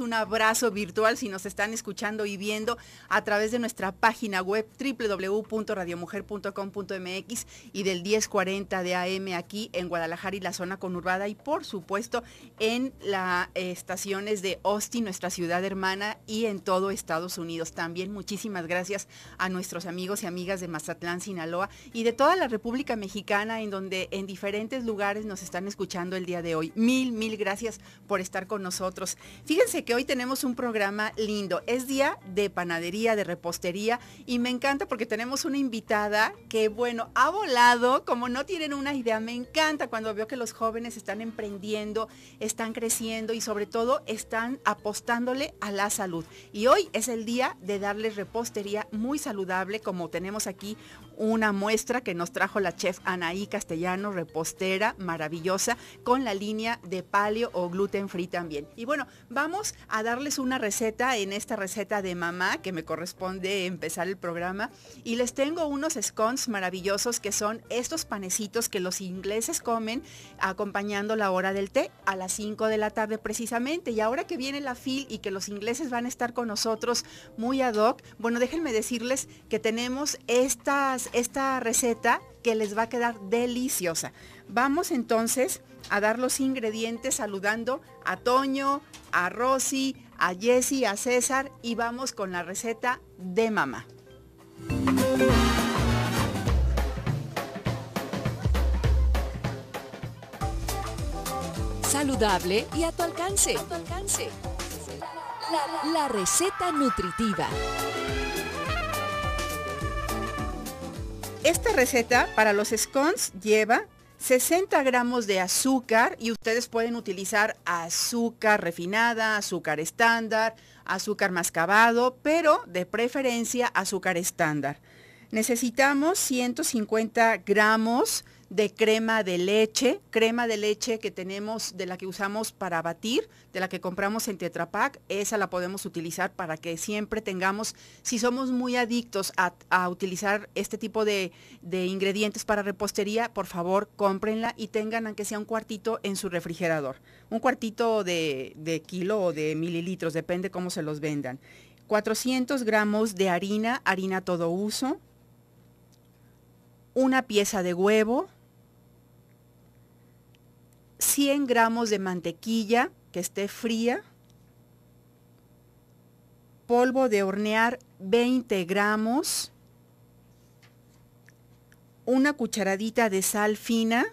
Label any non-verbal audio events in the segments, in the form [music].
un abrazo virtual si nos están escuchando y viendo a través de nuestra página web www.radiomujer.com.mx y del 1040 de AM aquí en Guadalajara y la zona conurbada y por supuesto en las estaciones de Austin, nuestra ciudad hermana y en todo Estados Unidos. También muchísimas gracias a nuestros amigos y amigas de Mazatlán, Sinaloa y de toda la República Mexicana en donde en diferentes lugares nos están escuchando el día de hoy. Mil, mil gracias por estar con nosotros. Fíjense que hoy tenemos un programa lindo. Es día de panadería, de repostería y me encanta porque tenemos una invitada que, bueno, ha volado, como no tienen una idea, me encanta cuando veo que los jóvenes están emprendiendo, están creciendo y sobre todo están apostándole a la salud. Y hoy es el día de darles repostería muy saludable, como tenemos aquí una muestra que nos trajo la chef Anaí Castellano, repostera maravillosa, con la línea de palio o gluten free también. Y bueno, vamos a darles una receta en esta receta de mamá que me corresponde empezar el programa. Y les tengo unos scones maravillosos que son estos panecitos que los ingleses comen acompañando la hora del té a las 5 de la tarde precisamente. Y ahora que viene la FIL y que los ingleses van a estar con nosotros muy ad hoc, bueno, déjenme decirles que tenemos estas esta receta que les va a quedar deliciosa. Vamos entonces a dar los ingredientes saludando a Toño, a Rosy, a Jessy, a César y vamos con la receta de mamá. Saludable y a tu alcance. la receta nutritiva. Esta receta para los scones lleva 60 gramos de azúcar y ustedes pueden utilizar azúcar refinada, azúcar estándar, azúcar mascabado, pero de preferencia azúcar estándar. Necesitamos 150 gramos de crema de leche, crema de leche que tenemos, de la que usamos para batir, de la que compramos en Tetra esa la podemos utilizar para que siempre tengamos, si somos muy adictos a, utilizar este tipo de, de ingredientes para repostería, por favor cómprenla y tengan aunque sea un cuartito en su refrigerador, un cuartito de, de kilo o de mililitros, depende cómo se los vendan. 400 gramos de harina, harina todo uso, una pieza de huevo, 100 gramos de mantequilla que esté fría, polvo de hornear 20 gramos, una cucharadita de sal fina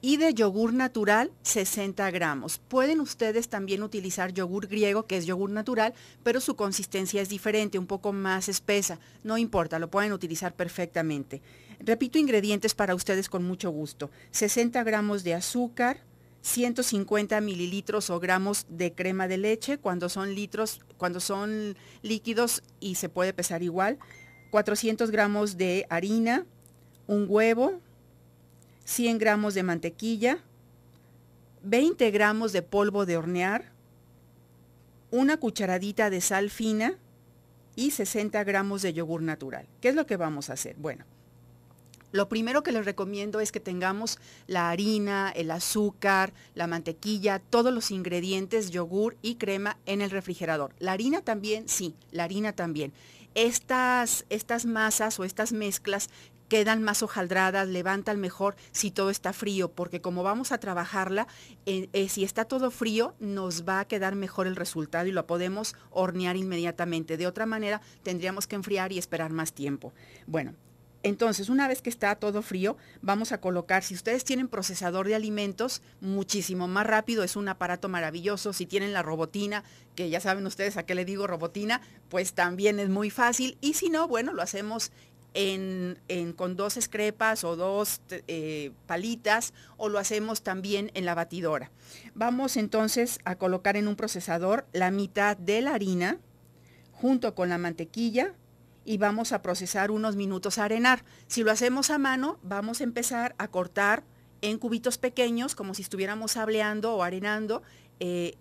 y de yogur natural 60 gramos. Pueden ustedes también utilizar yogur griego, que es yogur natural, pero su consistencia es diferente, un poco más espesa. No importa, lo pueden utilizar perfectamente. Repito ingredientes para ustedes con mucho gusto. 60 gramos de azúcar, 150 mililitros o gramos de crema de leche cuando son litros, cuando son líquidos y se puede pesar igual. 400 gramos de harina, un huevo, 100 gramos de mantequilla, 20 gramos de polvo de hornear, una cucharadita de sal fina y 60 gramos de yogur natural. ¿Qué es lo que vamos a hacer? Bueno, lo primero que les recomiendo es que tengamos la harina, el azúcar, la mantequilla, todos los ingredientes, yogur y crema en el refrigerador. La harina también, sí, la harina también. Estas, estas masas o estas mezclas quedan más hojaldradas, levantan mejor si todo está frío, porque como vamos a trabajarla, eh, eh, si está todo frío, nos va a quedar mejor el resultado y lo podemos hornear inmediatamente. De otra manera, tendríamos que enfriar y esperar más tiempo. Bueno, entonces, una vez que está todo frío, vamos a colocar, si ustedes tienen procesador de alimentos, muchísimo más rápido, es un aparato maravilloso. Si tienen la robotina, que ya saben ustedes a qué le digo robotina, pues también es muy fácil. Y si no, bueno, lo hacemos con dos escrepas o dos eh, palitas o lo hacemos también en la batidora. Vamos entonces a colocar en un procesador la mitad de la harina junto con la mantequilla, y vamos a procesar unos minutos a arenar. Si lo hacemos a mano, vamos a empezar a cortar en cubitos pequeños, como si estuviéramos sableando o arenando eh,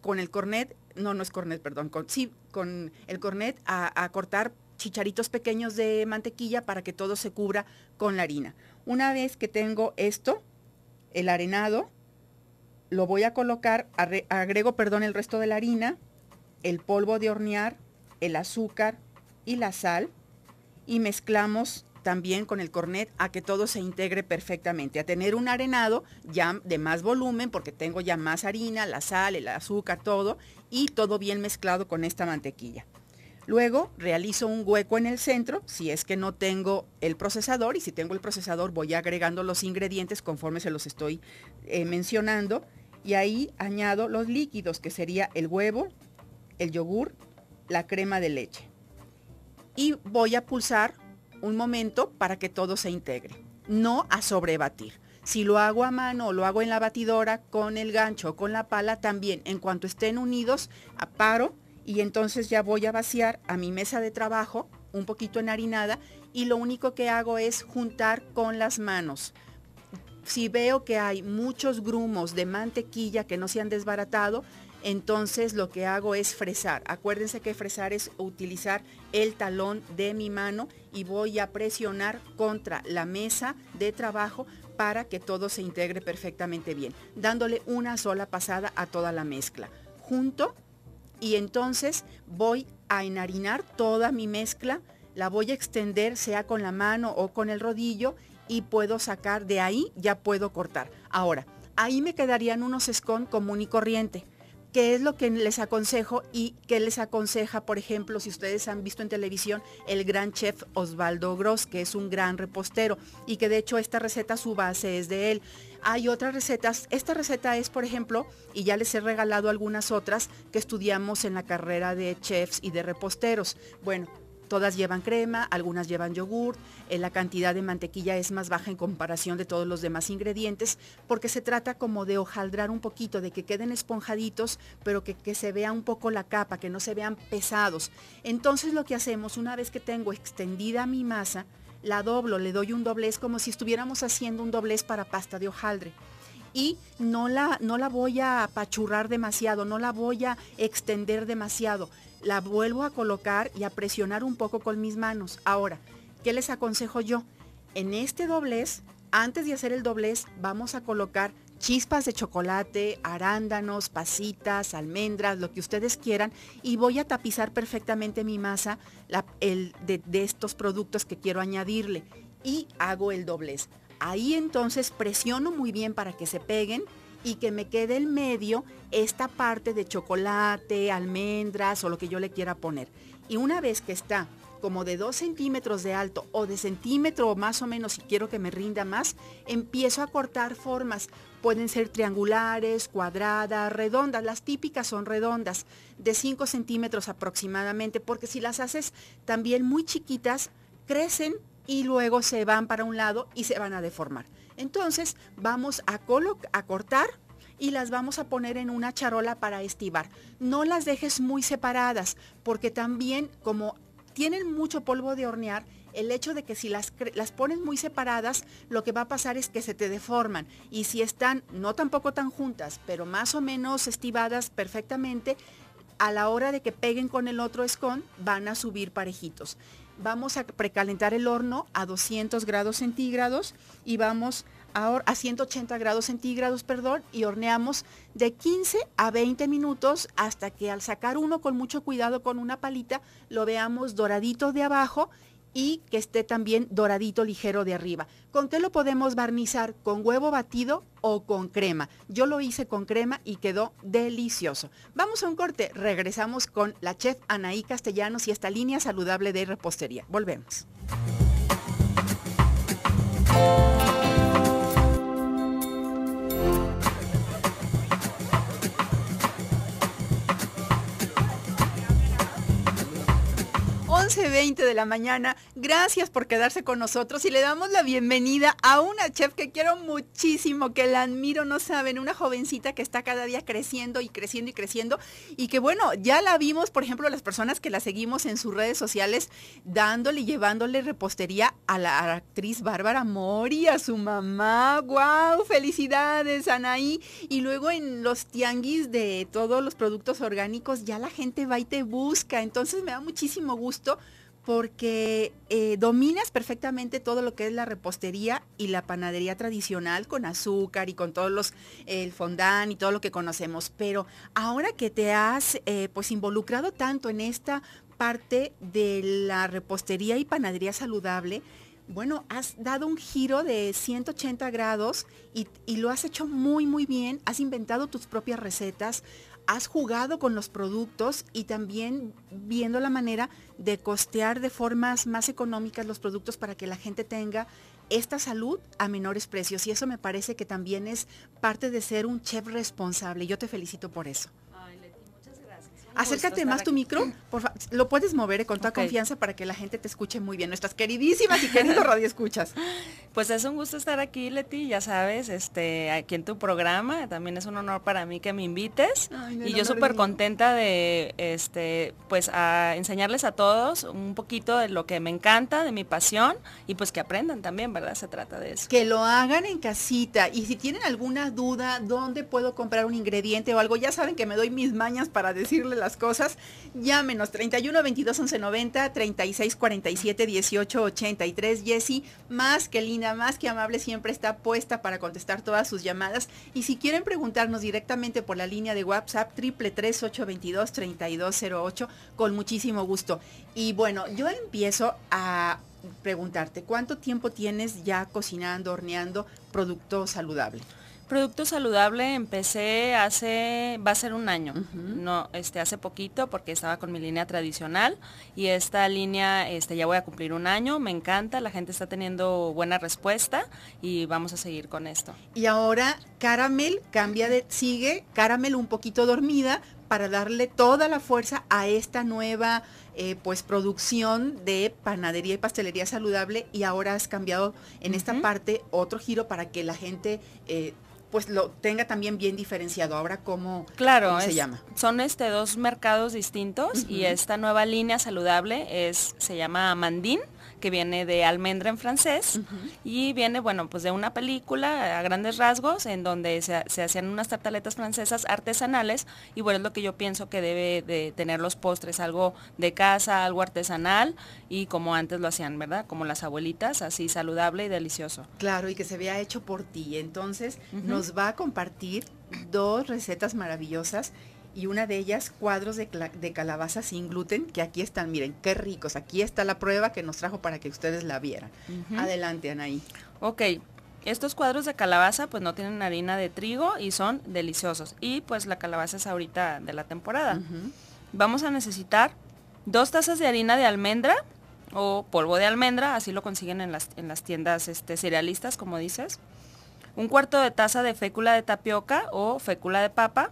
con el cornet, no, no es cornet, perdón, con, sí, con el cornet a, a cortar chicharitos pequeños de mantequilla para que todo se cubra con la harina. Una vez que tengo esto, el arenado, lo voy a colocar, agrego, perdón, el resto de la harina, el polvo de hornear, el azúcar, y la sal y mezclamos también con el cornet a que todo se integre perfectamente, a tener un arenado ya de más volumen porque tengo ya más harina, la sal, el azúcar, todo y todo bien mezclado con esta mantequilla. Luego realizo un hueco en el centro si es que no tengo el procesador y si tengo el procesador voy agregando los ingredientes conforme se los estoy eh, mencionando y ahí añado los líquidos que sería el huevo, el yogur, la crema de leche y voy a pulsar un momento para que todo se integre, no a sobrebatir. Si lo hago a mano o lo hago en la batidora, con el gancho o con la pala, también en cuanto estén unidos, paro y entonces ya voy a vaciar a mi mesa de trabajo, un poquito enharinada, y lo único que hago es juntar con las manos. Si veo que hay muchos grumos de mantequilla que no se han desbaratado, entonces lo que hago es fresar. Acuérdense que fresar es utilizar el talón de mi mano y voy a presionar contra la mesa de trabajo para que todo se integre perfectamente bien, dándole una sola pasada a toda la mezcla. Junto y entonces voy a enharinar toda mi mezcla, la voy a extender sea con la mano o con el rodillo y puedo sacar de ahí, ya puedo cortar. Ahora, ahí me quedarían unos scones común y corriente qué es lo que les aconsejo y que les aconseja, por ejemplo, si ustedes han visto en televisión, el gran chef Osvaldo Gross, que es un gran repostero y que de hecho esta receta su base es de él. Hay otras recetas, esta receta es, por ejemplo, y ya les he regalado algunas otras que estudiamos en la carrera de chefs y de reposteros. Bueno, Todas llevan crema, algunas llevan yogur, eh, la cantidad de mantequilla es más baja en comparación de todos los demás ingredientes, porque se trata como de hojaldrar un poquito, de que queden esponjaditos, pero que, que se vea un poco la capa, que no se vean pesados. Entonces lo que hacemos, una vez que tengo extendida mi masa, la doblo, le doy un doblez como si estuviéramos haciendo un doblez para pasta de hojaldre y no la, no la voy a apachurrar demasiado, no la voy a extender demasiado. La vuelvo a colocar y a presionar un poco con mis manos. Ahora, ¿qué les aconsejo yo? En este doblez, antes de hacer el doblez, vamos a colocar chispas de chocolate, arándanos, pasitas, almendras, lo que ustedes quieran y voy a tapizar perfectamente mi masa de estos productos que quiero añadirle y hago el doblez. Ahí entonces presiono muy bien para que se peguen y que me quede en medio esta parte de chocolate, almendras o lo que yo le quiera poner. Y una vez que está como de 2 centímetros de alto o de centímetro más o menos si quiero que me rinda más, empiezo a cortar formas. Pueden ser triangulares, cuadradas, redondas. Las típicas son redondas, de 5 centímetros aproximadamente, porque si las haces también muy chiquitas, crecen y luego se van para un lado y se van a deformar. Entonces vamos a, a cortar y las vamos a poner en una charola para estivar No las dejes muy separadas porque también como tienen mucho polvo de hornear, el hecho de que si las, las pones muy separadas, lo que va a pasar es que se te deforman. Y si están, no tampoco tan juntas, pero más o menos estivadas perfectamente, a la hora de que peguen con el otro escon, van a subir parejitos vamos a precalentar el horno a 200 grados centígrados y vamos a, a 180 grados centígrados, perdón, y horneamos de 15 a 20 minutos hasta que al sacar uno con mucho cuidado con una palita lo veamos doradito de abajo y que esté también doradito ligero de arriba. ¿Con qué lo podemos barnizar? ¿Con huevo batido o con crema? Yo lo hice con crema y quedó delicioso. Vamos a un corte, regresamos con la chef Anaí Castellanos y esta línea saludable de repostería. Volvemos. 11.20 de la mañana. Gracias por quedarse con nosotros y le damos la bienvenida a una chef que quiero muchísimo, que la admiro, no saben, una jovencita que está cada día creciendo y creciendo y creciendo y que bueno, ya la vimos, por ejemplo, las personas que la seguimos en sus redes sociales dándole y llevándole repostería a la actriz Bárbara Mori, a su mamá. ¡Wow! Felicidades, Anaí. Y luego en los tianguis de todos los productos orgánicos, ya la gente va y te busca. Entonces me da muchísimo gusto porque eh, dominas perfectamente todo lo que es la repostería y la panadería tradicional con azúcar y con todos los, el fondant y todo lo que conocemos. Pero ahora que te has eh, pues involucrado tanto en esta parte de la repostería y panadería saludable, bueno, has dado un giro de 180 grados y, lo has hecho muy, muy bien. Has inventado tus propias recetas, has jugado con los productos y también viendo la manera de costear de formas más económicas los productos para que la gente tenga esta salud a menores precios. Y eso me parece que también es parte de ser un chef responsable. Yo te felicito por eso. Acércate más tu micro, por lo puedes mover con toda confianza para que la gente te escuche muy bien, nuestras queridísimas y queridos [laughs] Escuchas. Pues es un gusto estar aquí, Leti, ya sabes, este, aquí en tu programa, también es un honor para mí que me invites y yo súper contenta de, este, pues enseñarles a todos un poquito de lo que me encanta, de mi pasión y pues que aprendan también, ¿verdad? Se trata de eso. Que lo hagan en casita y si tienen alguna duda, ¿dónde puedo comprar un ingrediente o algo? Ya saben que me doy mis mañas para decirle la las cosas. Llámenos 31 22 11 90 36 47 18 83. Jessy, más que linda, más que amable, siempre está puesta para contestar todas sus llamadas. Y si quieren preguntarnos directamente por la línea de WhatsApp, triple cero, 3208, con muchísimo gusto. Y bueno, yo empiezo a preguntarte, ¿cuánto tiempo tienes ya cocinando, horneando producto saludable? Producto saludable empecé hace, va a ser un año, no, este, hace poquito porque estaba con mi línea tradicional y esta línea, este, ya voy a cumplir un año, me encanta, la gente está teniendo buena respuesta y vamos a seguir con esto. Y ahora Caramel cambia de, sigue Caramel un poquito dormida para darle toda la fuerza a esta nueva eh, pues producción de panadería y pastelería saludable y ahora has cambiado en esta parte otro giro para que la gente eh, pues lo tenga también bien diferenciado. Ahora, ¿cómo, se llama? Son este, dos mercados distintos y esta nueva línea saludable es, se llama Mandín que viene de almendra en francés y viene, bueno, pues de una película a grandes rasgos en donde se, hacían unas tartaletas francesas artesanales y bueno, es lo que yo pienso que debe de tener los postres, algo de casa, algo artesanal y como antes lo hacían, ¿verdad? Como las abuelitas, así saludable y delicioso. Claro, y que se vea hecho por ti. Entonces nos va a compartir dos recetas maravillosas y una de ellas cuadros de, calabaza sin gluten, que aquí están, miren, qué ricos. Aquí está la prueba que nos trajo para que ustedes la vieran. Adelante, Anaí. Ok, estos cuadros de calabaza pues no tienen harina de trigo y son deliciosos. Y pues la calabaza es ahorita de la temporada. Vamos a necesitar dos tazas de harina de almendra o polvo de almendra, así lo consiguen en las, en las tiendas este, cerealistas, como dices. Un cuarto de taza de fécula de tapioca o fécula de papa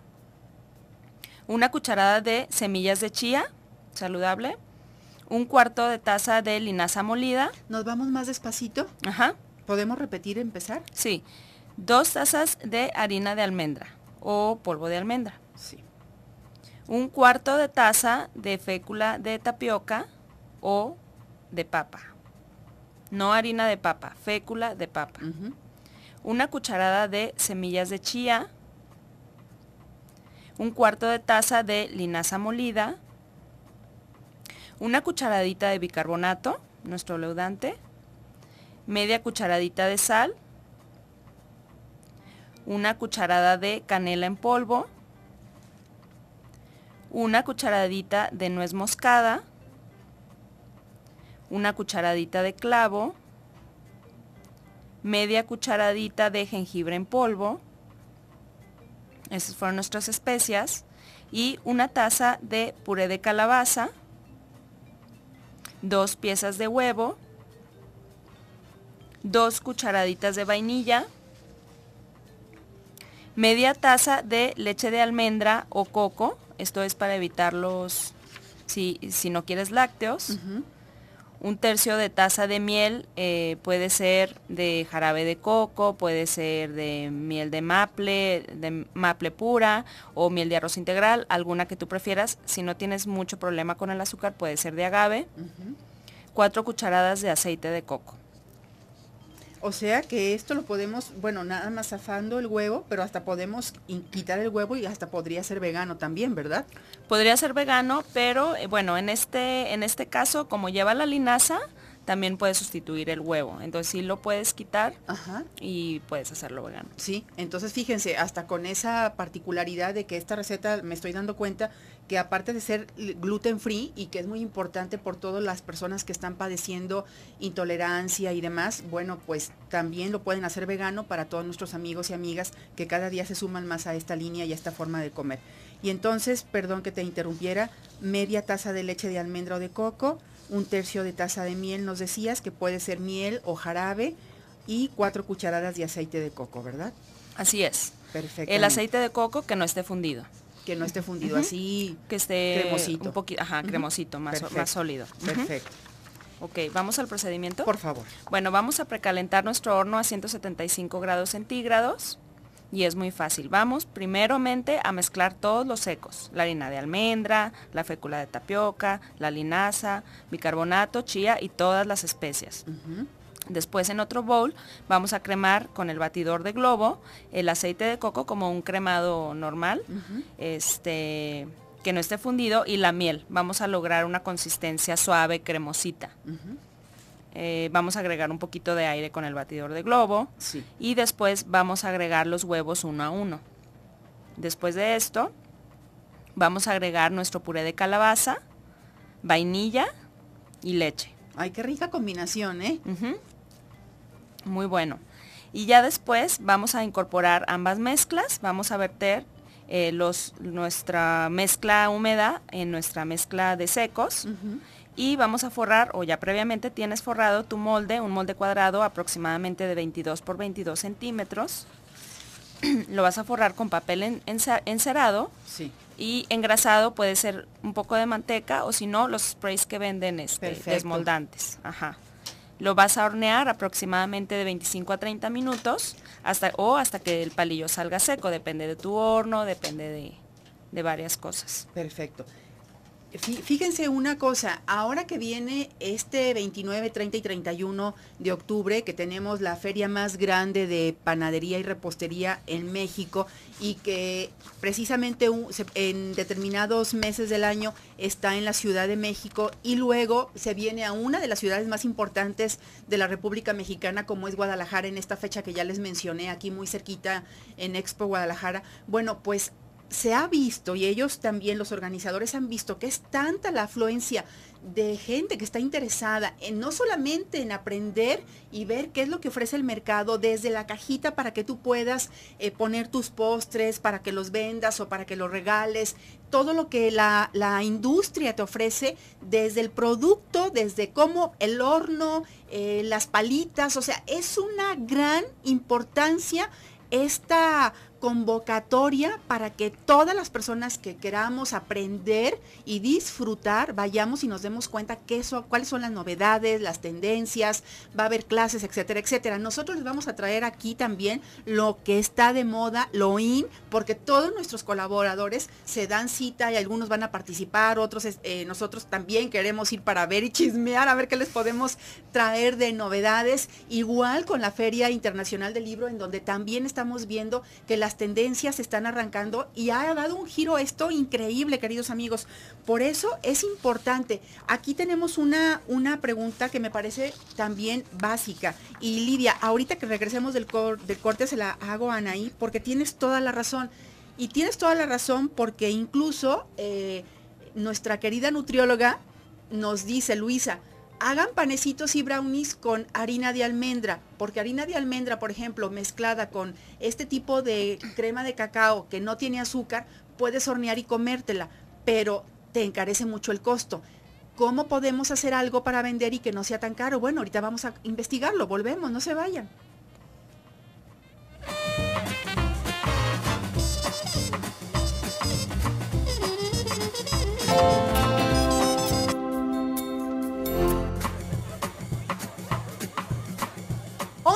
una cucharada de semillas de chía, saludable, un cuarto de taza de linaza molida. Nos vamos más despacito. Ajá. ¿Podemos repetir empezar? Sí. Dos tazas de harina de almendra o polvo de almendra. Sí. Un cuarto de taza de fécula de tapioca o de papa. No harina de papa, fécula de papa. Una cucharada de semillas de chía un cuarto de taza de linaza molida, una cucharadita de bicarbonato, nuestro leudante, media cucharadita de sal, una cucharada de canela en polvo, una cucharadita de nuez moscada, una cucharadita de clavo, media cucharadita de jengibre en polvo, esas fueron nuestras especias. Y una taza de puré de calabaza, dos piezas de huevo, dos cucharaditas de vainilla, media taza de leche de almendra o coco, esto es para evitar los, si, no quieres lácteos, un tercio de taza de miel eh, puede ser de jarabe de coco, puede ser de miel de maple, de maple pura o miel de arroz integral, alguna que tú prefieras. Si no tienes mucho problema con el azúcar, puede ser de agave. Cuatro cucharadas de aceite de coco. O sea que esto lo podemos, bueno, nada más zafando el huevo, pero hasta podemos quitar el huevo y hasta podría ser vegano también, ¿verdad? Podría ser vegano, pero eh, bueno, en este, en este caso, como lleva la linaza, también puedes sustituir el huevo. Entonces sí lo puedes quitar y puedes hacerlo vegano. Sí, entonces fíjense, hasta con esa particularidad de que esta receta me estoy dando cuenta que aparte de ser gluten free y que es muy importante por todas las personas que están padeciendo intolerancia y demás, bueno, pues también lo pueden hacer vegano para todos nuestros amigos y amigas que cada día se suman más a esta línea y a esta forma de comer. Y entonces, perdón que te interrumpiera, media taza de leche de almendra o de coco, un tercio de taza de miel, nos decías que puede ser miel o jarabe y cuatro cucharadas de aceite de coco, ¿verdad? Así es. Perfecto. El aceite de coco que no esté fundido que no esté fundido así, que esté cremosito. un poquito, ajá, cremosito, más, más sólido. Perfecto. Ok, vamos al procedimiento. Por favor. Bueno, vamos a precalentar nuestro horno a 175 grados centígrados y es muy fácil. Vamos primeramente a mezclar todos los secos, la harina de almendra, la fécula de tapioca, la linaza, bicarbonato, chía y todas las especias. Después en otro bowl vamos a cremar con el batidor de globo el aceite de coco como un cremado normal, este, que no esté fundido, y la miel. Vamos a lograr una consistencia suave, cremosita. Eh, vamos a agregar un poquito de aire con el batidor de globo y después vamos a agregar los huevos uno a uno. Después de esto vamos a agregar nuestro puré de calabaza, vainilla y leche. Ay, qué rica combinación, ¿eh? Muy bueno. Y ya después vamos a incorporar ambas mezclas, vamos a verter eh, los, nuestra mezcla húmeda en nuestra mezcla de secos y vamos a forrar, o ya previamente tienes forrado tu molde, un molde cuadrado aproximadamente de 22 por 22 centímetros. [clears throat] Lo vas a forrar con papel encerado y engrasado puede ser un poco de manteca o si no los sprays que venden es este, desmoldantes. Ajá. Lo vas a hornear aproximadamente de 25 a 30 minutos hasta, o hasta que el palillo salga seco, depende de tu horno, depende de, de varias cosas. Perfecto. Fíjense una cosa, ahora que viene este 29, 30 y 31 de octubre, que tenemos la feria más grande de panadería y repostería en México y que precisamente en determinados meses del año está en la Ciudad de México y luego se viene a una de las ciudades más importantes de la República Mexicana como es Guadalajara en esta fecha que ya les mencioné aquí muy cerquita en Expo Guadalajara. Bueno, pues se ha visto, y ellos también, los organizadores han visto, que es tanta la afluencia de gente que está interesada en no solamente en aprender y ver qué es lo que ofrece el mercado desde la cajita para que tú puedas eh, poner tus postres, para que los vendas o para que los regales, todo lo que la, industria te ofrece desde el producto, desde cómo el horno, eh, las palitas, o sea, es una gran importancia esta convocatoria para que todas las personas que queramos aprender y disfrutar vayamos y nos demos cuenta qué son, cuáles son las novedades, las tendencias, va a haber clases, etcétera, etcétera. Nosotros les vamos a traer aquí también lo que está de moda, lo in, porque todos nuestros colaboradores se dan cita y algunos van a participar, otros eh, nosotros también queremos ir para ver y chismear, a ver qué les podemos traer de novedades. Igual con la Feria Internacional del Libro, en donde también estamos viendo que las tendencias están arrancando y ha dado un giro esto increíble, queridos amigos. Por eso es importante. Aquí tenemos una, una pregunta que me parece también básica. Y Lidia, ahorita que regresemos del, del corte se la hago a Anaí porque tienes toda la razón. Y tienes toda la razón porque incluso eh, nuestra querida nutrióloga nos dice, Luisa, hagan panecitos y brownies con harina de almendra, porque harina de almendra, por ejemplo, mezclada con este tipo de crema de cacao que no tiene azúcar, puedes hornear y comértela, pero te encarece mucho el costo. ¿Cómo podemos hacer algo para vender y que no sea tan caro? Bueno, ahorita vamos a investigarlo, volvemos, no se vayan.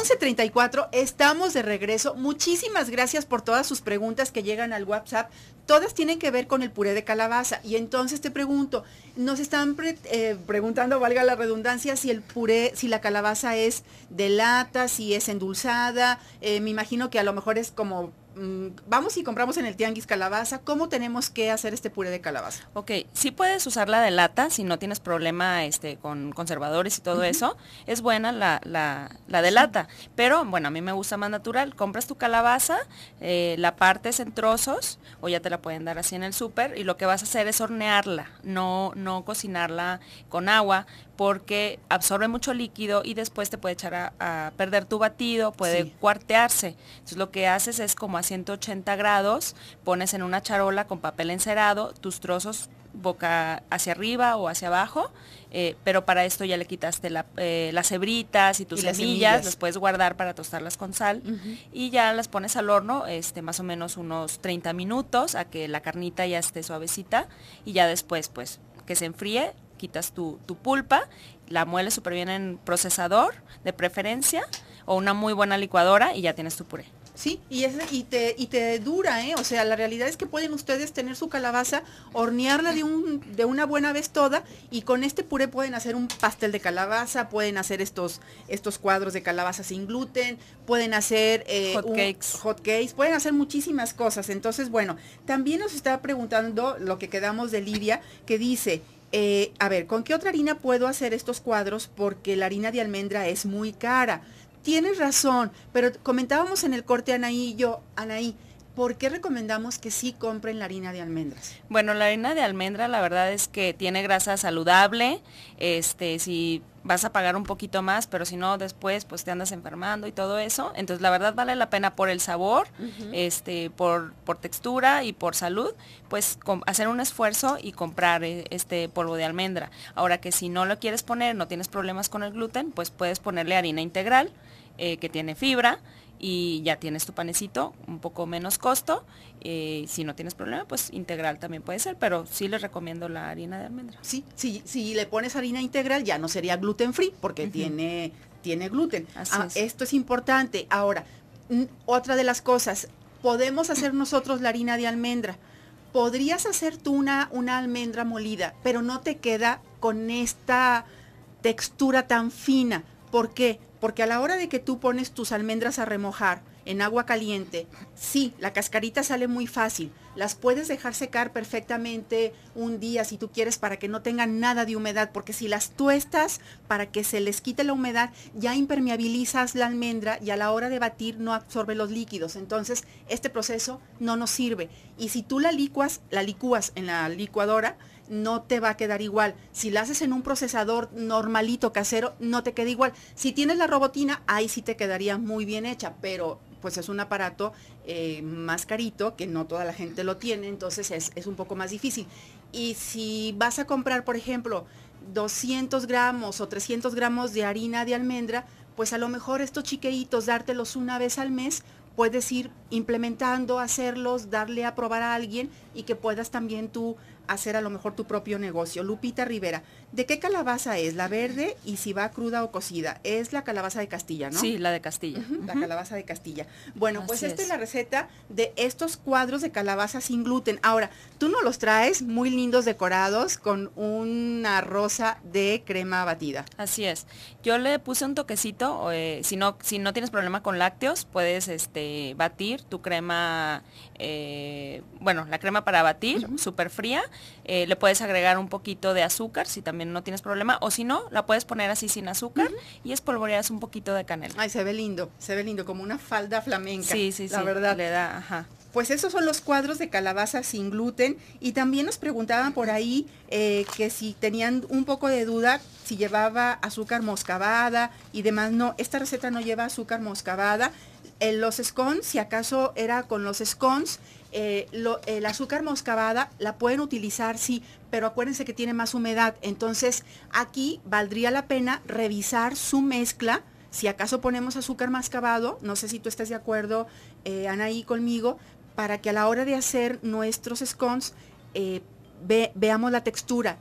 11.34 estamos de regreso. Muchísimas gracias por todas sus preguntas que llegan al WhatsApp. Todas tienen que ver con el puré de calabaza. Y entonces te pregunto, nos están eh, preguntando, valga la redundancia, si el puré, si la calabaza es de lata, si es endulzada. Eh, me imagino que a lo mejor es como Mm, vamos y compramos en el tianguis calabaza, ¿cómo tenemos que hacer este puré de calabaza? Ok, sí puedes usar la de lata si no tienes problema este, con conservadores y todo eso. Es buena la, la de lata, pero bueno, a mí me gusta más natural. Compras tu calabaza, eh, la partes en trozos o ya te la pueden dar así en el súper y lo que vas a hacer es hornearla, no, no cocinarla con agua porque absorbe mucho líquido y después te puede echar a, perder tu batido, puede cuartearse. Entonces lo que haces es como a 180 grados, pones en una charola con papel encerado tus trozos boca hacia arriba o hacia abajo, eh, pero para esto ya le quitaste eh, las hebritas y tus semillas, las puedes guardar para tostarlas con sal y ya las pones al horno este, más o menos unos 30 minutos a que la carnita ya esté suavecita y ya después pues que se enfríe, quitas tu, pulpa, la mueles súper bien en procesador de preferencia o una muy buena licuadora y ya tienes tu puré. Sí, y, te, dura, ¿eh? O sea, la realidad es que pueden ustedes tener su calabaza, hornearla de, un, de una buena vez toda y con este puré pueden hacer un pastel de calabaza, pueden hacer estos, estos cuadros de calabaza sin gluten, pueden hacer eh, hot cakes, hot pueden hacer muchísimas cosas. Entonces, bueno, también nos está preguntando lo que quedamos de Lidia, que dice, eh, a ver, ¿con qué otra harina puedo hacer estos cuadros? Porque la harina de almendra es muy cara. Tienes razón, pero comentábamos en el corte Anaí y yo, Anaí, ¿por qué recomendamos que sí compren la harina de almendras? Bueno, la harina de almendra la verdad es que tiene grasa saludable, este, si vas a pagar un poquito más, pero si no después pues te andas enfermando y todo eso. Entonces la verdad vale la pena por el sabor, este, por, textura y por salud, pues hacer un esfuerzo y comprar eh, este polvo de almendra. Ahora que si no lo quieres poner, no tienes problemas con el gluten, pues puedes ponerle harina integral eh, que tiene fibra y ya tienes tu panecito, un poco menos costo. Eh, si no tienes problema, pues integral también puede ser, pero sí les recomiendo la harina de almendra. Sí, sí si le pones harina integral ya no sería gluten free porque tiene, tiene gluten. Ah, esto es importante. Ahora, otra de las cosas, podemos hacer nosotros la harina de almendra. Podrías hacer tú una, una almendra molida, pero no te queda con esta textura tan fina ¿Por qué? Porque a la hora de que tú pones tus almendras a remojar en agua caliente, sí, la cascarita sale muy fácil. Las puedes dejar secar perfectamente un día si tú quieres para que no tengan nada de humedad, porque si las tuestas para que se les quite la humedad, ya impermeabilizas la almendra y a la hora de batir no absorbe los líquidos. Entonces, este proceso no nos sirve. Y si tú la licuas, la licúas en la licuadora, no te va a quedar igual. Si la haces en un procesador normalito, casero, no te queda igual. Si tienes la robotina, ahí sí te quedaría muy bien hecha, pero pues es un aparato eh, más carito, que no toda la gente lo tiene, entonces es, es un poco más difícil. Y si vas a comprar, por ejemplo, 200 gramos o 300 gramos de harina de almendra, pues a lo mejor estos chiqueitos, dártelos una vez al mes, puedes ir implementando, hacerlos, darle a probar a alguien y que puedas también tú hacer a lo mejor tu propio negocio. Lupita Rivera, ¿De qué calabaza es? ¿La verde y si va cruda o cocida? Es la calabaza de Castilla, ¿no? Sí, la de Castilla. La calabaza de Castilla. Bueno, pues esta es. la receta de estos cuadros de calabaza sin gluten. Ahora, tú no los traes muy lindos decorados con una rosa de crema batida. Así es. Yo le puse un toquecito, eh, si, no, si no tienes problema con lácteos, puedes este, batir tu crema, eh, bueno, la crema para batir, súper fría. Eh, le puedes agregar un poquito de azúcar, si también no tienes problema. O si no, la puedes poner así sin azúcar y espolvoreas un poquito de canela. Ay, se ve lindo, se ve lindo, como una falda flamenca. Sí, sí, la verdad. Le da, Pues esos son los cuadros de calabaza sin gluten. Y también nos preguntaban por ahí eh, que si tenían un poco de duda si llevaba azúcar moscavada y demás. No, esta receta no lleva azúcar moscavada. En eh, los scones, si acaso era con los scones, eh, el azúcar moscabada la pueden utilizar, sí, pero acuérdense que tiene más humedad. Entonces, aquí valdría la pena revisar su mezcla. Si acaso ponemos azúcar mascabado, no sé si tú estás de acuerdo, eh, Anaí, conmigo, para que a la hora de hacer nuestros scones eh, veamos la textura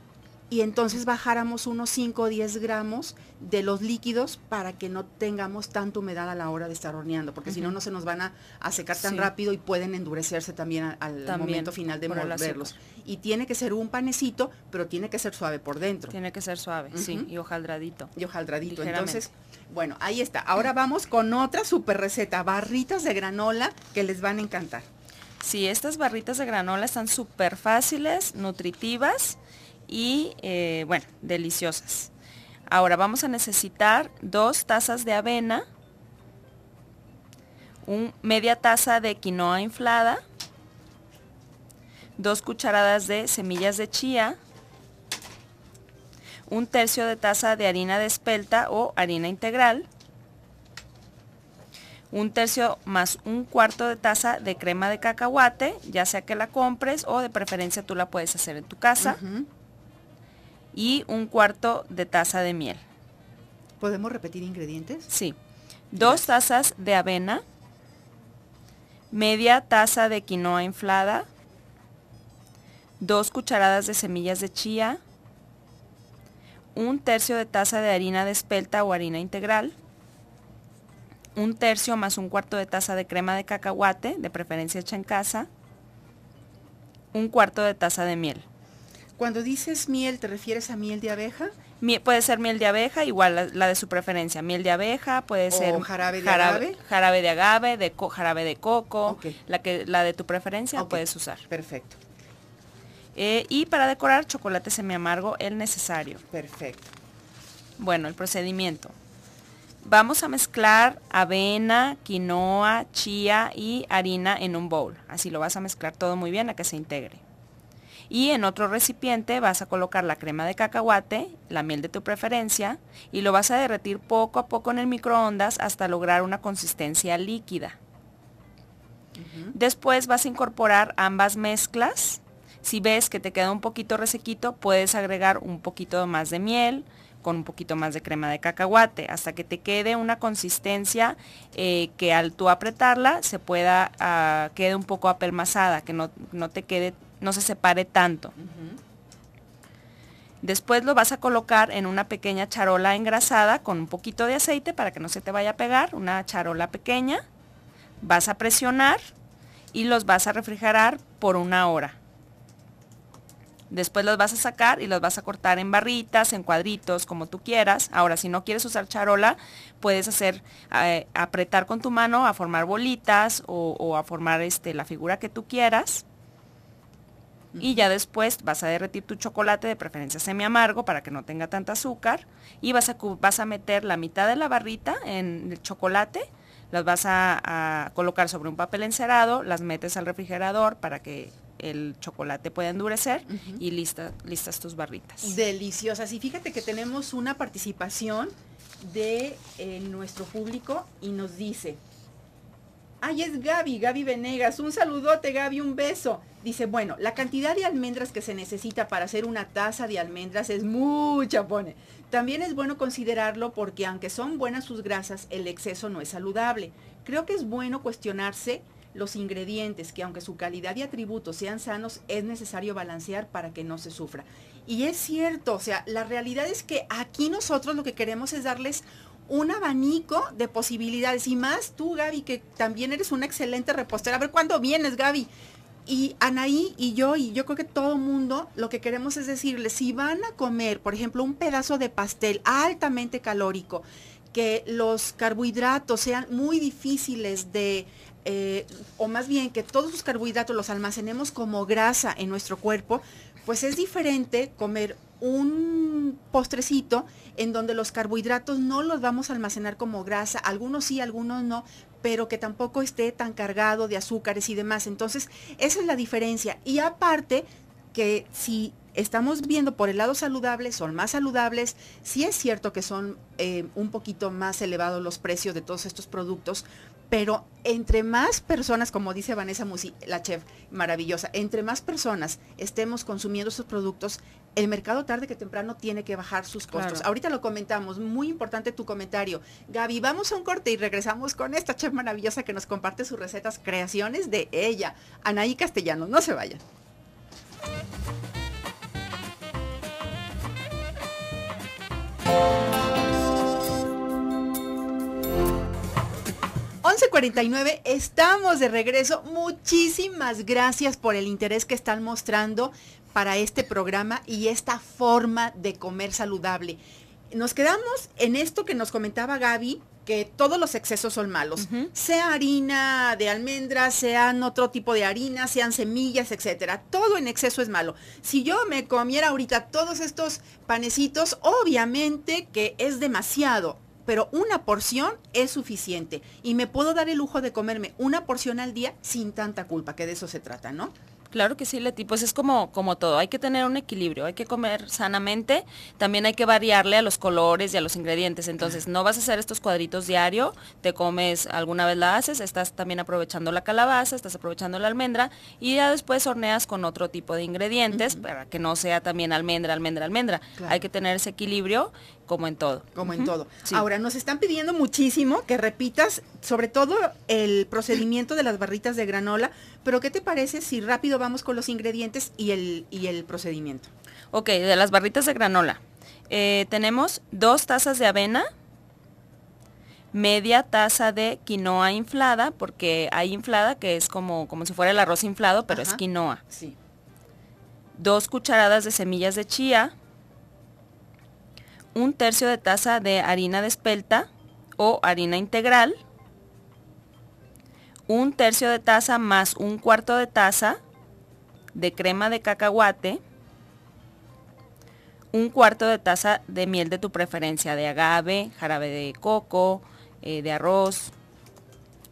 y entonces bajáramos unos 5 o 10 gramos de los líquidos para que no tengamos tanta humedad a la hora de estar horneando, porque si no, no se nos van a, secar tan rápido y pueden endurecerse también al, momento final de volverlos. Y tiene que ser un panecito, pero tiene que ser suave por dentro. Tiene que ser suave, sí, y hojaldradito. Y hojaldradito. Entonces, bueno, ahí está. Ahora vamos con otra super receta, barritas de granola que les van a encantar. Sí, estas barritas de granola están súper fáciles, nutritivas y, eh, bueno, deliciosas. Ahora vamos a necesitar dos tazas de avena, media taza de quinoa inflada, dos cucharadas de semillas de chía, un tercio de taza de harina de espelta o harina integral, un tercio más un cuarto de taza de crema de cacahuate, ya sea que la compres o de preferencia tú la puedes hacer en tu casa y un cuarto de taza de miel. ¿Podemos repetir ingredientes? Sí. Dos tazas de avena, media taza de quinoa inflada, dos cucharadas de semillas de chía, un tercio de taza de harina de espelta o harina integral, un tercio más un cuarto de taza de crema de cacahuate, de preferencia hecha en casa, un cuarto de taza de miel. Cuando dices miel, ¿te refieres a miel de abeja? puede ser miel de abeja, igual la, de su preferencia. Miel de abeja, puede ser jarabe de jarabe, agave. Jarabe de agave, jarabe de coco, la, que, la de tu preferencia puedes usar. Perfecto. Eh, y para decorar, chocolate amargo, el necesario. Perfecto. Bueno, el procedimiento. Vamos a mezclar avena, quinoa, chía y harina en un bowl. Así lo vas a mezclar todo muy bien a que se integre y en otro recipiente vas a colocar la crema de cacahuate, la miel de tu preferencia y lo vas a derretir poco a poco en el microondas hasta lograr una consistencia líquida. Después vas a incorporar ambas mezclas. Si ves que te queda un poquito resequito, puedes agregar un poquito más de miel con un poquito más de crema de cacahuate hasta que te quede una consistencia eh, que al tú apretarla se pueda, ah, quede un poco apelmazada, que no, no te quede no se separe tanto. Después lo vas a colocar en una pequeña charola engrasada con un poquito de aceite para que no se te vaya a pegar, una charola pequeña. Vas a presionar y los vas a refrigerar por una hora. Después los vas a sacar y los vas a cortar en barritas, en cuadritos, como tú quieras. Ahora, si no quieres usar charola, puedes hacer eh, apretar con tu mano a formar bolitas o, o a formar este, la figura que tú quieras y ya después vas a derretir tu chocolate, de preferencia semi amargo para que no tenga tanta azúcar, y vas a, vas a meter la mitad de la barrita en el chocolate, las vas a, colocar sobre un papel encerado, las metes al refrigerador para que el chocolate pueda endurecer y lista, listas tus barritas. Deliciosas. Y fíjate que tenemos una participación de eh, nuestro público y nos dice, Ay, es Gaby, Gaby Venegas. Un saludote, Gaby, un beso. Dice, bueno, la cantidad de almendras que se necesita para hacer una taza de almendras es mucha, pone. También es bueno considerarlo porque aunque son buenas sus grasas, el exceso no es saludable. Creo que es bueno cuestionarse los ingredientes que aunque su calidad y atributos sean sanos, es necesario balancear para que no se sufra. Y es cierto, o sea, la realidad es que aquí nosotros lo que queremos es darles un abanico de posibilidades. Y más tú, Gaby, que también eres una excelente repostera. A ver, ¿cuándo vienes, Gaby? Y Anaí y yo, y yo creo que todo mundo, lo que queremos es decirles, si van a comer, por ejemplo, un pedazo de pastel altamente calórico, que los carbohidratos sean muy difíciles de, eh, o más bien que todos los carbohidratos los almacenemos como grasa en nuestro cuerpo, pues es diferente comer un postrecito en donde los carbohidratos no los vamos a almacenar como grasa, algunos sí, algunos no, pero que tampoco esté tan cargado de azúcares y demás. Entonces, esa es la diferencia. Y aparte, que si estamos viendo por el lado saludable, son más saludables, sí es cierto que son eh, un poquito más elevados los precios de todos estos productos, pero entre más personas, como dice Vanessa Musi, la chef maravillosa, entre más personas estemos consumiendo esos productos, el mercado tarde que temprano tiene que bajar sus costos. Ahorita lo comentamos, muy importante tu comentario. Gaby, vamos a un corte y regresamos con esta chef maravillosa que nos comparte sus recetas, creaciones de ella, Anaí Castellanos, No se vayan. 11.49, estamos de regreso. Muchísimas gracias por el interés que están mostrando para este programa y esta forma de comer saludable. Nos quedamos en esto que nos comentaba Gaby, que todos los excesos son malos, sea harina de almendras, sean otro tipo de harina, sean semillas, etcétera. Todo en exceso es malo. Si yo me comiera ahorita todos estos panecitos, obviamente que es demasiado pero una porción es suficiente y me puedo dar el lujo de comerme una porción al día sin tanta culpa, que de eso se trata, ¿no? Claro que sí, Leti, pues es como, como todo, hay que tener un equilibrio, hay que comer sanamente, también hay que variarle a los colores y a los ingredientes, entonces no vas a hacer estos cuadritos diario, te comes, alguna vez la haces, estás también aprovechando la calabaza, estás aprovechando la almendra y ya después horneas con otro tipo de ingredientes para que no sea también almendra, almendra, almendra. Hay que tener ese equilibrio como en todo. Como en todo. Ahora, nos están pidiendo muchísimo que repitas sobre todo el procedimiento de las barritas de granola, pero ¿qué te parece si rápido vamos con los ingredientes y el, el procedimiento? Ok, de las barritas de granola. Eh, tenemos dos tazas de avena, media taza de quinoa inflada, porque hay inflada que es como, como si fuera el arroz inflado, pero es quinoa. Sí. Dos cucharadas de semillas de chía, un tercio de taza de harina de espelta o harina integral, un tercio de taza más un cuarto de taza de crema de cacahuate, un cuarto de taza de miel de tu preferencia, de agave, jarabe de coco, eh, de arroz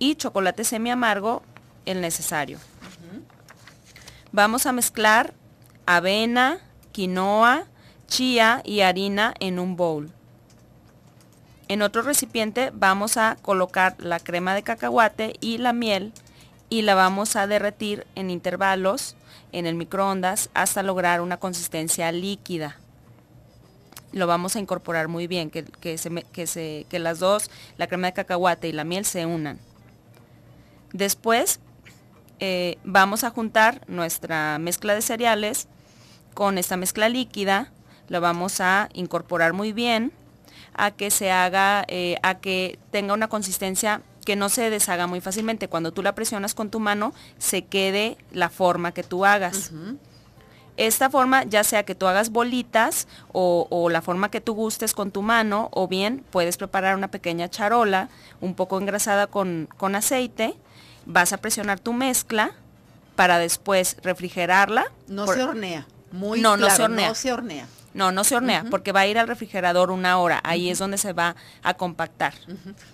y chocolate semi amargo, el necesario. Vamos a mezclar avena, quinoa, chía y harina en un bowl. En otro recipiente vamos a colocar la crema de cacahuate y la miel y la vamos a derretir en intervalos en el microondas hasta lograr una consistencia líquida. Lo vamos a incorporar muy bien, que, que, que, se, que las dos, la crema de cacahuate y la miel se unan. Después eh, vamos a juntar nuestra mezcla de cereales con esta mezcla líquida lo vamos a incorporar muy bien a que se haga, eh, a que tenga una consistencia que no se deshaga muy fácilmente. Cuando tú la presionas con tu mano, se quede la forma que tú hagas. Esta forma, ya sea que tú hagas bolitas o, la forma que tú gustes con tu mano, o bien puedes preparar una pequeña charola un poco engrasada con, aceite, vas a presionar tu mezcla para después refrigerarla. No se hornea. Muy no, no No se hornea no, no se hornea, porque va a ir al refrigerador una hora. Ahí es donde se va a compactar.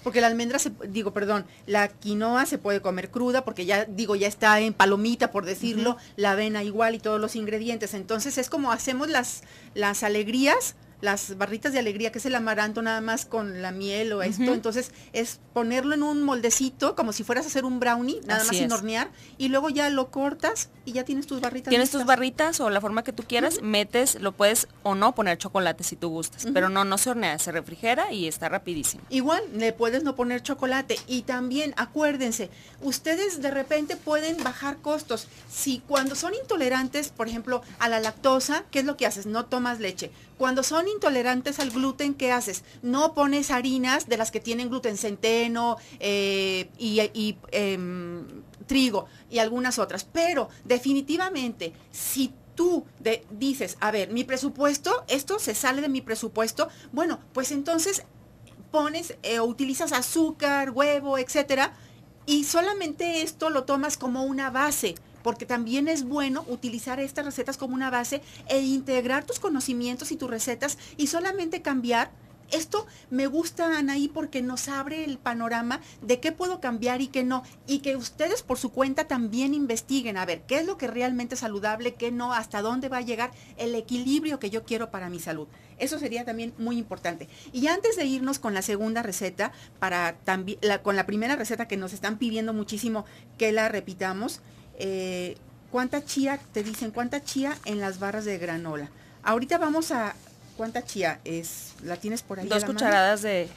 Porque la almendra, se, digo, perdón, la quinoa se puede comer cruda, porque ya, digo, ya está en palomita, por decirlo, la avena igual y todos los ingredientes. Entonces es como hacemos las, las alegrías las barritas de alegría, que es el amaranto nada más con la miel o esto. Entonces es ponerlo en un moldecito, como si fueras a hacer un brownie, nada más sin hornear, y luego ya lo cortas y ya tienes tus barritas. Tienes tus barritas o la forma que tú quieras, metes, lo puedes o no poner chocolate si tú gustas, pero no, no se hornea, se refrigera y está rapidísimo. Igual, le puedes no poner chocolate y también acuérdense, ustedes de repente pueden bajar costos. Si cuando son intolerantes, por ejemplo, a la lactosa, ¿qué es lo que haces? No tomas leche. Cuando son intolerantes al gluten, que haces? No pones harinas de las que tienen gluten, centeno eh, y, em, trigo y algunas otras. Pero definitivamente, si tú dices, a ver, mi presupuesto, esto se sale de mi presupuesto, bueno, pues entonces pones o eh, utilizas azúcar, huevo, etcétera, y solamente esto lo tomas como una base porque también es bueno utilizar estas recetas como una base e integrar tus conocimientos y tus recetas y solamente cambiar esto me gusta, Anaí, porque nos abre el panorama de qué puedo cambiar y qué no. Y que ustedes por su cuenta también investiguen a ver qué es lo que realmente es saludable, qué no, hasta dónde va a llegar el equilibrio que yo quiero para mi salud. Eso sería también muy importante. Y antes de irnos con la segunda receta, para con la primera receta que nos están pidiendo muchísimo que la repitamos, eh, cuánta chía, te dicen cuánta chía en las barras de granola. Ahorita vamos a, ¿cuánta chía es? ¿La tienes por ahí? Dos cucharadas De,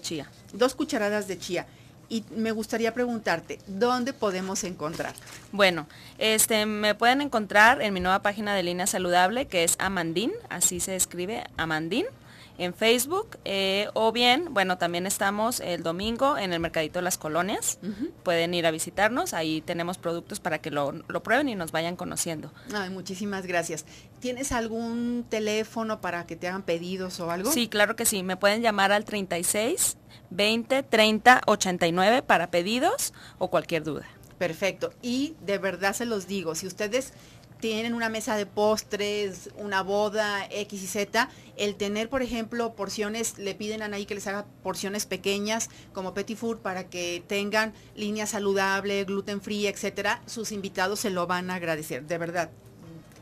chía. Dos cucharadas de chía y me gustaría preguntarte, ¿dónde podemos encontrar? Bueno, este, me pueden encontrar en mi nueva página de Línea Saludable, que es Amandín, así se escribe, Amandín en Facebook eh, o bien, bueno, también estamos el domingo en el Mercadito de las Colonias. Pueden ir a visitarnos, ahí tenemos productos para que lo, lo prueben y nos vayan conociendo. Ay, muchísimas gracias. ¿Tienes algún teléfono para que te hagan pedidos o algo? Sí, claro que sí. Me pueden llamar al 36 20 30 89 para pedidos o cualquier duda. Perfecto. Y de verdad se los digo, si ustedes tienen una mesa de postres, una boda, X y Z, el tener, por ejemplo, porciones, le piden a Nay que les haga porciones pequeñas como petit food para que tengan línea saludable, gluten free, etcétera, sus invitados se lo van a agradecer, de verdad.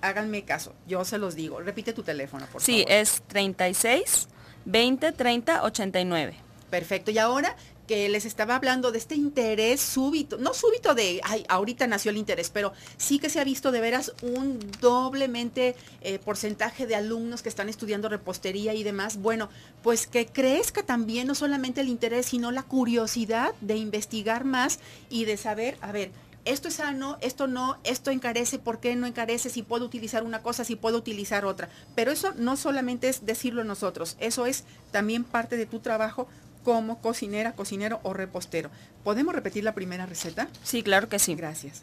Háganme caso, yo se los digo. Repite tu teléfono, por favor. Sí, es 36 20 30 89. Perfecto. Y ahora que les estaba hablando de este interés súbito, no súbito de, ay, ahorita nació el interés, pero sí que se ha visto de veras un doblemente eh, porcentaje de alumnos que están estudiando repostería y demás. Bueno, pues que crezca también no solamente el interés, sino la curiosidad de investigar más y de saber, a ver, esto es sano, esto no, esto encarece, ¿por qué no encarece? Si puedo utilizar una cosa, si puedo utilizar otra. Pero eso no solamente es decirlo nosotros, eso es también parte de tu trabajo como cocinera, cocinero o repostero. ¿Podemos repetir la primera receta? Sí, claro que sí. Gracias.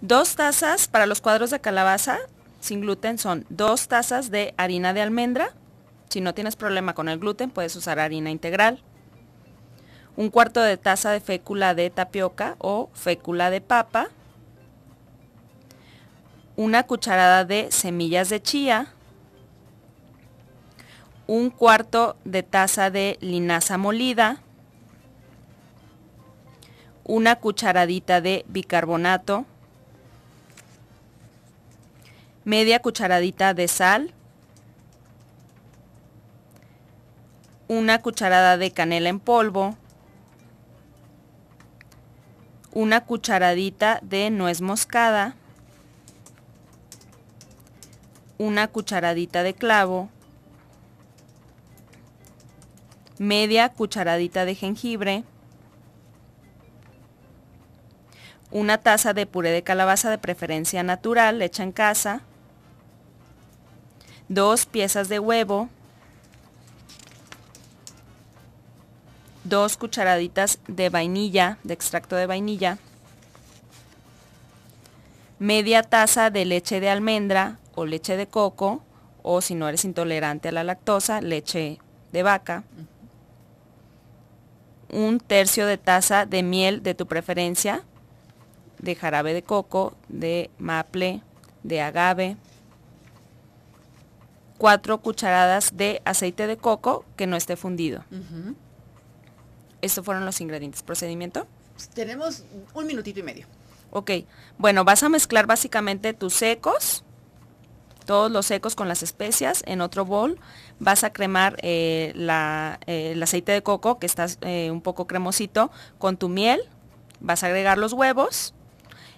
Dos tazas para los cuadros de calabaza sin gluten son dos tazas de harina de almendra. Si no tienes problema con el gluten, puedes usar harina integral. Un cuarto de taza de fécula de tapioca o fécula de papa. Una cucharada de semillas de chía un cuarto de taza de linaza molida, una cucharadita de bicarbonato, media cucharadita de sal, una cucharada de canela en polvo, una cucharadita de nuez moscada, una cucharadita de clavo, media cucharadita de jengibre, una taza de puré de calabaza de preferencia natural, hecha en casa, dos piezas de huevo, dos cucharaditas de vainilla, de extracto de vainilla, media taza de leche de almendra o leche de coco, o si no eres intolerante a la lactosa, leche de vaca, un tercio de taza de miel de tu preferencia, de jarabe de coco, de maple, de agave, cuatro cucharadas de aceite de coco que no esté fundido. Estos fueron los ingredientes. ¿Procedimiento? Pues, tenemos un minutito y medio. Ok, bueno, vas a mezclar básicamente tus secos, todos los secos con las especias en otro bol. Vas a cremar eh, eh, el aceite de coco, que está eh, un poco cremosito, con tu miel. Vas a agregar los huevos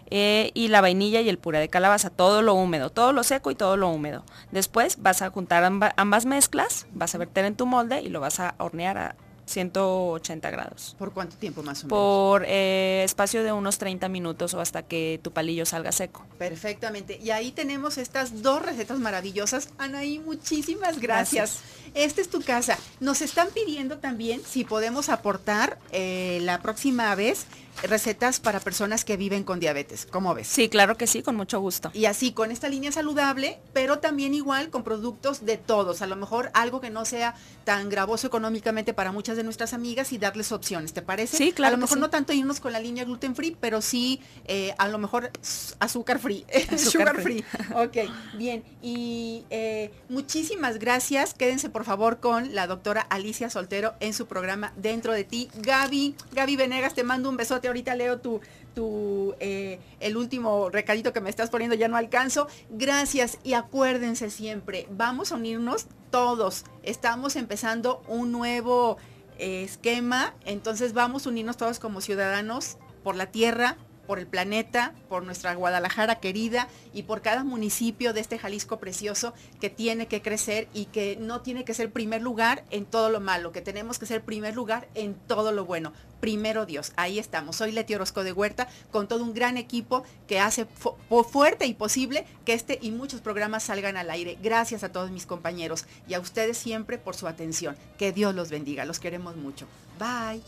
y la vainilla y el puré de calabaza, todo lo húmedo, todo lo seco y todo lo húmedo. Después vas a juntar ambas mezclas, vas a verter en tu molde y lo vas a hornear a 180 grados. ¿Por cuánto tiempo más o menos? Por eh, espacio de unos 30 minutos o hasta que tu palillo salga seco. Perfectamente. Y ahí tenemos estas dos recetas maravillosas. Anaí, muchísimas gracias. Esta es tu casa. Nos están pidiendo también si podemos aportar eh, la próxima vez recetas para personas que viven con diabetes. ¿Cómo ves? Sí, claro que sí, con mucho gusto. Y así, con esta línea saludable, pero también igual con productos de todos. A lo mejor algo que no sea tan gravoso económicamente para muchas de nuestras amigas y darles opciones, ¿te parece? Sí, claro. A lo mejor no tanto irnos con la línea gluten free, pero sí eh, a lo mejor azúcar [laughs] free. Sugar free. Ok, bien. Y eh, muchísimas gracias. Quédense por favor con la doctora Alicia Soltero en su programa Dentro de ti. Gaby, Gaby Venegas, te mando un besote ahorita leo tu, eh, el último recadito que me estás poniendo, ya no alcanzo. Gracias y acuérdense siempre, vamos a unirnos todos. Estamos empezando un nuevo eh, esquema, entonces vamos a unirnos todos como ciudadanos por la tierra, por el planeta, por nuestra Guadalajara querida y por cada municipio de este Jalisco precioso que tiene que crecer y que no tiene que ser primer lugar en todo lo malo, que tenemos que ser primer lugar en todo lo bueno. Primero Dios, ahí estamos. Soy Leti Orozco de Huerta con todo un gran equipo que hace fuerte y posible que este y muchos programas salgan al aire. Gracias a todos mis compañeros y a ustedes siempre por su atención. Que Dios los bendiga, los queremos mucho. Bye.